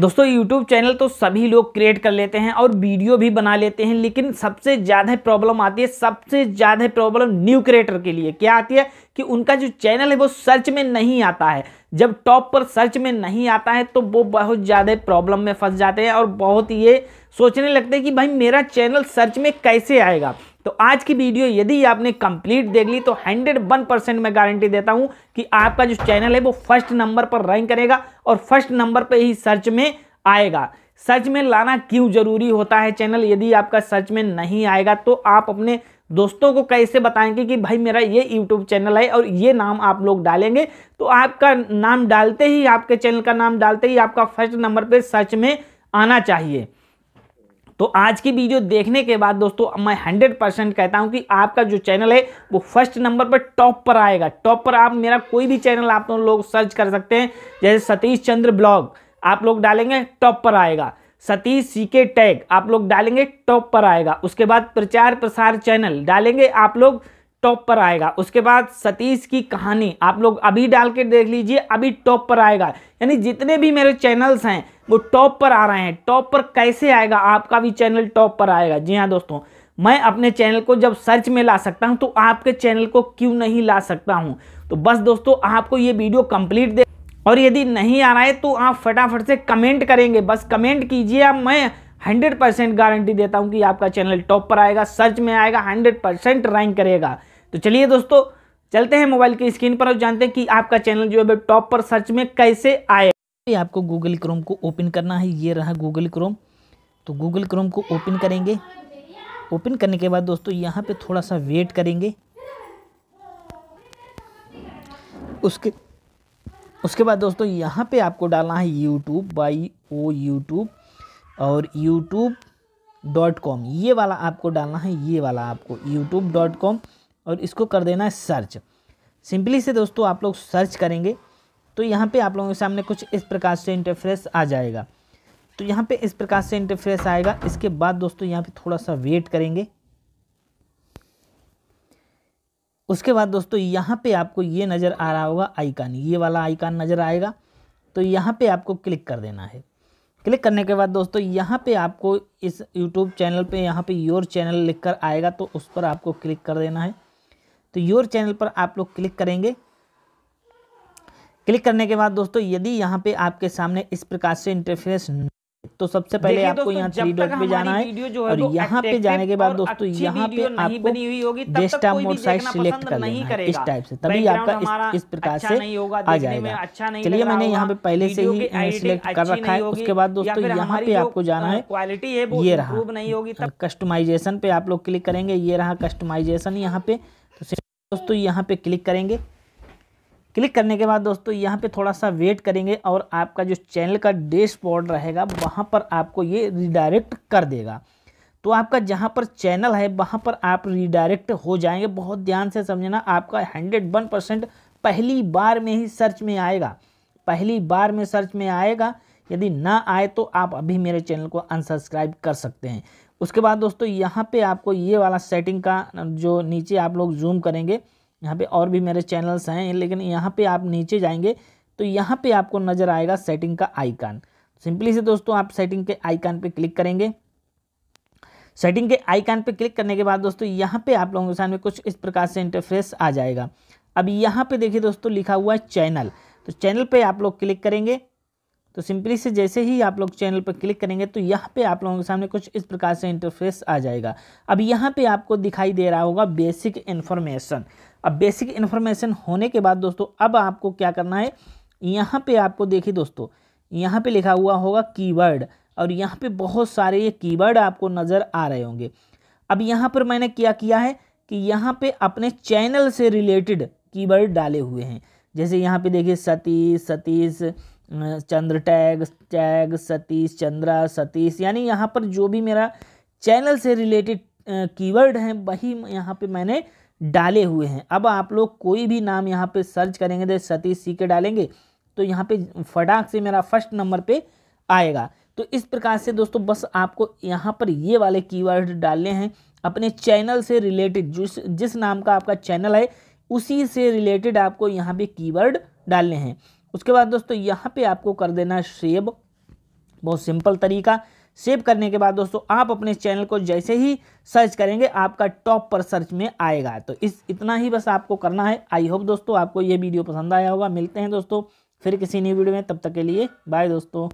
दोस्तों YouTube channel तो सभी लोग क्रिएट कर लेते हैं और वीडियो भी बना लेते हैं लेकिन सबसे ज़्यादा प्रॉब्लम आती है सबसे ज़्यादा प्रॉब्लम न्यू क्रिएटर के लिए क्या आती है कि उनका जो चैनल है वो सर्च में नहीं आता है जब टॉप पर सर्च में नहीं आता है तो वो बहुत ज़्यादा प्रॉब्लम में फंस जाते हैं और बहुत ये सोचने लगते हैं कि भाई मेरा चैनल सर्च में कैसे आएगा तो आज की वीडियो यदि आपने कंप्लीट देख ली तो 101 परसेंट मैं गारंटी देता हूं कि आपका जो चैनल है वो फर्स्ट नंबर पर रैंक करेगा और फर्स्ट नंबर पर ही सर्च में आएगा सर्च में लाना क्यों जरूरी होता है चैनल यदि आपका सर्च में नहीं आएगा तो आप अपने दोस्तों को कैसे बताएंगे कि भाई मेरा ये यूट्यूब चैनल है और ये नाम आप लोग डालेंगे तो आपका नाम डालते ही आपके चैनल का नाम डालते ही आपका फर्स्ट नंबर पर सर्च में आना चाहिए तो आज की वीडियो देखने के बाद दोस्तों मैं हंड्रेड परसेंट कहता हूँ कि आपका जो चैनल है वो फर्स्ट नंबर पर टॉप पर आएगा टॉप पर आप मेरा कोई भी चैनल आप लोग सर्च कर सकते हैं जैसे सतीश चंद्र ब्लॉग आप लोग डालेंगे टॉप पर आएगा सतीश सी के टैग आप लोग डालेंगे टॉप पर आएगा उसके बाद प्रचार प्रसार चैनल डालेंगे आप लोग टॉप पर आएगा उसके बाद सतीश की कहानी आप लोग अभी डाल के देख लीजिए अभी टॉप पर आएगा यानी जितने भी मेरे चैनल्स हैं वो टॉप पर आ रहे हैं टॉप पर कैसे आएगा आपका भी चैनल टॉप पर आएगा जी हाँ दोस्तों मैं अपने चैनल को जब सर्च में ला सकता हूँ तो आपके चैनल को क्यों नहीं ला सकता हूँ तो बस दोस्तों आपको ये वीडियो कंप्लीट दे और यदि नहीं आ रहा है तो आप फटाफट से कमेंट करेंगे बस कमेंट कीजिए आप मैं हंड्रेड परसेंट गारंटी देता हूँ कि आपका चैनल टॉप पर आएगा सर्च में आएगा हंड्रेड परसेंट रैंक करेगा तो चलिए दोस्तों चलते हैं मोबाइल की स्क्रीन पर और जानते हैं कि आपका चैनल जो है टॉप पर सर्च में कैसे आए आपको गूगल क्रोम को ओपन करना है ये रहा गूगल क्रोम तो गूगल क्रोम को ओपन करेंगे ओपन करने के बाद दोस्तों यहाँ पे थोड़ा सा वेट करेंगे उसके उसके बाद दोस्तों यहाँ पे आपको डालना है यूट्यूब बाई ओ यूट्यूब और यूट्यूब डॉट कॉम ये वाला आपको डालना है ये वाला आपको यूट्यूब डॉट कॉम और इसको कर देना है सर्च सिंपली से दोस्तों आप लोग सर्च करेंगे तो यहाँ पे आप लोगों के सामने कुछ इस प्रकार से इंटरफेस आ जाएगा तो यहाँ पे इस प्रकार से इंटरफेस आएगा इसके बाद दोस्तों यहाँ पे थोड़ा सा वेट करेंगे उसके बाद दोस्तों यहाँ पे आपको ये नज़र आ रहा होगा आइकन ये वाला आइकन नज़र आएगा तो यहाँ पे आपको क्लिक कर देना है क्लिक करने के बाद दोस्तों यहाँ पे आपको इस यूट्यूब चैनल पे यहाँ पे योर चैनल लिखकर आएगा तो उस पर आपको क्लिक कर देना है तो योर चैनल पर आप लोग क्लिक करेंगे क्लिक करने के बाद दोस्तों यदि यहाँ पे आपके सामने इस प्रकार से इंटरफेस तो सबसे पहले आपको यहाँ थ्री डॉट पे जाना है और यहाँ पे जाने के बाद दोस्तों यहाँ पे आपको डेस्टा मोड साइट सिलेक्ट कर लेना है इस टाइप से तभी आपका इस, इस प्रकार अच्छा से आ जाएगा अच्छा चलिए मैंने यहाँ पे पहले से ही सिलेक्ट कर रखा है उसके बाद दोस्तों यहाँ पे आपको जाना है क्वालिटी है ये रहा कस्टमाइजेशन हाँ, पे आप लोग क्लिक करेंगे ये रहा कस्टमाइजेशन यहाँ पे तो दोस्तों यहाँ पे क्लिक करेंगे क्लिक करने के बाद दोस्तों यहाँ पे थोड़ा सा वेट करेंगे और आपका जो चैनल का डैशबोर्ड रहेगा वहाँ पर आपको ये रिडायरेक्ट कर देगा तो आपका जहाँ पर चैनल है वहाँ पर आप रिडायरेक्ट हो जाएंगे बहुत ध्यान से समझना आपका हंड्रेड वन परसेंट पहली बार में ही सर्च में आएगा पहली बार में सर्च में आएगा यदि ना आए तो आप अभी मेरे चैनल को अनसब्सक्राइब कर सकते हैं उसके बाद दोस्तों यहाँ पे आपको ये वाला सेटिंग का जो नीचे आप लोग जूम करेंगे यहाँ पे और भी मेरे चैनल्स हैं लेकिन यहाँ पे आप नीचे जाएंगे तो यहाँ पे आपको नज़र आएगा सेटिंग का आइकान सिंपली से दोस्तों आप सेटिंग के आइकान पे क्लिक करेंगे सेटिंग के आइकन पे क्लिक करने के बाद दोस्तों यहाँ पे आप लोगों के सामने कुछ इस प्रकार से इंटरफेस आ जाएगा अब यहाँ पर देखिए दोस्तों लिखा हुआ है चैनल तो चैनल पर आप लोग क्लिक करेंगे तो सिंपली से जैसे ही आप लोग चैनल पर क्लिक करेंगे तो यहाँ पे आप लोगों के सामने कुछ इस प्रकार से इंटरफेस आ जाएगा अब यहाँ पे आपको दिखाई दे रहा होगा बेसिक इन्फॉर्मेशन अब बेसिक इन्फॉर्मेशन होने के बाद दोस्तों अब आपको क्या करना है यहाँ पे आपको देखिए दोस्तों यहाँ पे लिखा हुआ होगा कीवर्ड और यहाँ पे बहुत सारे ये कीवर्ड आपको नज़र आ रहे होंगे अब यहाँ पर मैंने क्या किया है कि यहाँ पर अपने चैनल से रिलेटेड कीवर्ड डाले हुए हैं जैसे यहाँ पे देखिए सतीश सतीश चंद्र टैग टैग सतीश चंद्रा सतीश यानी यहाँ पर जो भी मेरा चैनल से रिलेटेड कीवर्ड हैं वही यहाँ पे मैंने डाले हुए हैं अब आप लोग कोई भी नाम यहाँ पे सर्च करेंगे तो सतीश सी के डालेंगे तो यहाँ पे फटाक से मेरा फर्स्ट नंबर पे आएगा तो इस प्रकार से दोस्तों बस आपको यहाँ पर ये वाले कीवर्ड डालने हैं अपने चैनल से रिलेटेड जिस जिस नाम का आपका चैनल है उसी से रिलेटेड आपको यहाँ पे कीवर्ड डालने हैं उसके बाद दोस्तों यहाँ पे आपको कर देना है सेव बहुत सिंपल तरीका सेव करने के बाद दोस्तों आप अपने चैनल को जैसे ही सर्च करेंगे आपका टॉप पर सर्च में आएगा तो इस इतना ही बस आपको करना है आई होप दोस्तों आपको ये वीडियो पसंद आया होगा मिलते हैं दोस्तों फिर किसी नई वीडियो में तब तक के लिए बाय दोस्तों